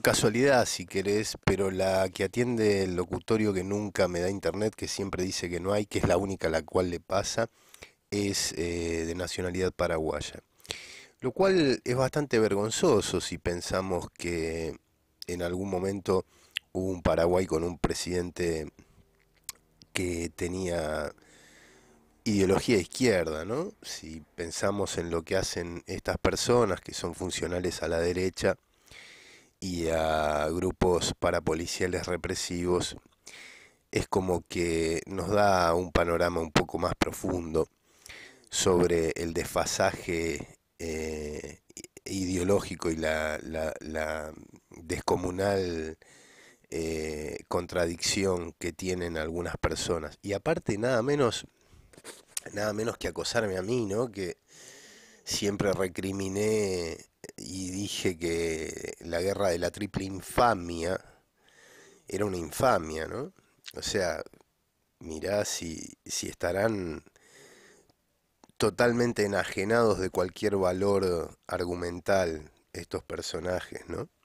casualidad si querés, pero la que atiende el locutorio que nunca me da internet, que siempre dice que no hay, que es la única a la cual le pasa, es eh, de nacionalidad paraguaya. Lo cual es bastante vergonzoso si pensamos que en algún momento hubo un Paraguay con un presidente que tenía ideología izquierda, ¿no? Si pensamos en lo que hacen estas personas que son funcionales a la derecha, y a grupos parapoliciales represivos, es como que nos da un panorama un poco más profundo sobre el desfasaje eh, ideológico y la, la, descomunal eh, contradicción que tienen algunas personas. Y aparte, nada menos, nada menos que acosarme a mí, ¿no? Que siempre recriminé que la guerra de la triple infamia era una infamia, ¿no? O sea, mirá si, si estarán totalmente enajenados de cualquier valor argumental estos personajes, ¿no?